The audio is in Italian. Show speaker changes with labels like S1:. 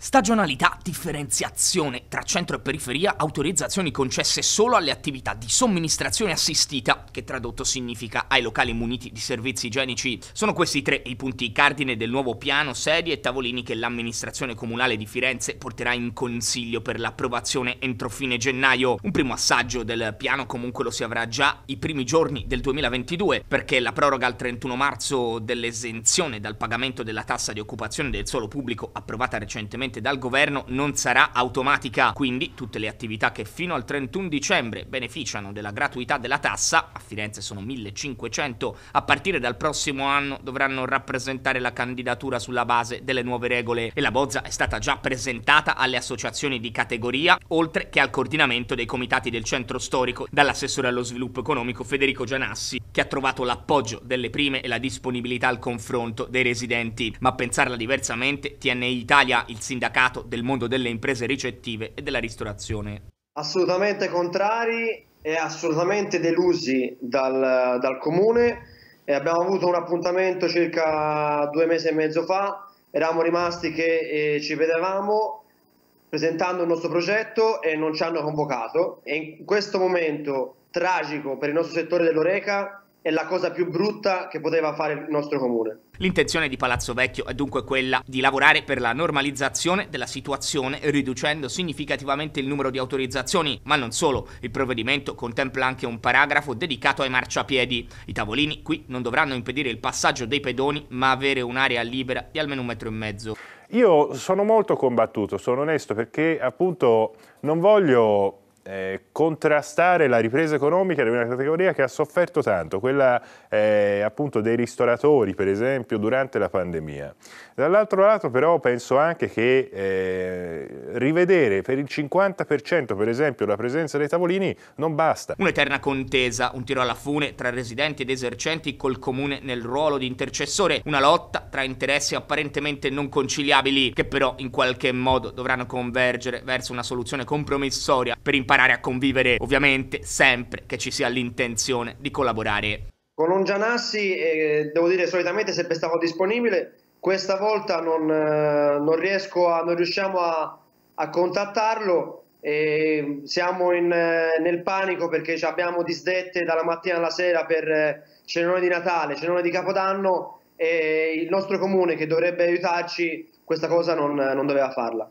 S1: Stagionalità, differenziazione tra centro e periferia, autorizzazioni concesse solo alle attività di somministrazione assistita, che tradotto significa ai locali muniti di servizi igienici. Sono questi tre i punti cardine del nuovo piano, sedie e tavolini che l'amministrazione comunale di Firenze porterà in consiglio per l'approvazione entro fine gennaio. Un primo assaggio del piano comunque lo si avrà già i primi giorni del 2022, perché la proroga al 31 marzo dell'esenzione dal pagamento della tassa di occupazione del suolo pubblico approvata recentemente direttamente dal governo non sarà automatica, quindi tutte le attività che fino al 31 dicembre beneficiano della gratuità della tassa, a Firenze sono 1500, a partire dal prossimo anno dovranno rappresentare la candidatura sulla base delle nuove regole e la bozza è stata già presentata alle associazioni di categoria, oltre che al coordinamento dei comitati del centro storico, dall'assessore allo sviluppo economico Federico Gianassi, che ha trovato l'appoggio delle prime e la disponibilità al confronto dei residenti. Ma pensarla diversamente, TNI Italia, il sindaco sindacato del mondo delle imprese ricettive e della ristorazione.
S2: Assolutamente contrari e assolutamente delusi dal, dal comune e abbiamo avuto un appuntamento circa due mesi e mezzo fa, eravamo rimasti che eh, ci vedevamo presentando il nostro progetto e non ci hanno convocato e in questo momento tragico per il nostro settore dell'Oreca è la cosa più brutta che poteva
S1: fare il nostro comune. L'intenzione di Palazzo Vecchio è dunque quella di lavorare per la normalizzazione della situazione riducendo significativamente il numero di autorizzazioni, ma non solo, il provvedimento contempla anche un paragrafo dedicato ai marciapiedi. I tavolini qui non dovranno impedire il passaggio dei pedoni, ma avere un'area libera di almeno un metro e mezzo.
S3: Io sono molto combattuto, sono onesto perché appunto non voglio eh, contrastare la ripresa economica di una categoria che ha sofferto tanto, quella eh, appunto dei ristoratori per esempio durante la pandemia. Dall'altro lato però penso anche che eh, rivedere per il 50% per esempio la presenza dei tavolini non basta.
S1: Un'eterna contesa, un tiro alla fune tra residenti ed esercenti col comune nel ruolo di intercessore, una lotta tra interessi apparentemente non conciliabili che però in qualche modo dovranno convergere verso una soluzione compromissoria per imparare imparare a convivere, ovviamente sempre che ci sia l'intenzione di collaborare.
S2: Con un Gianassi, eh, devo dire, solitamente sempre stato disponibile, questa volta non, eh, non, a, non riusciamo a, a contattarlo, e siamo in, eh, nel panico perché abbiamo disdette dalla mattina alla sera per eh, cenone di Natale, cenone di Capodanno e il nostro comune che dovrebbe aiutarci questa cosa non, non doveva farla.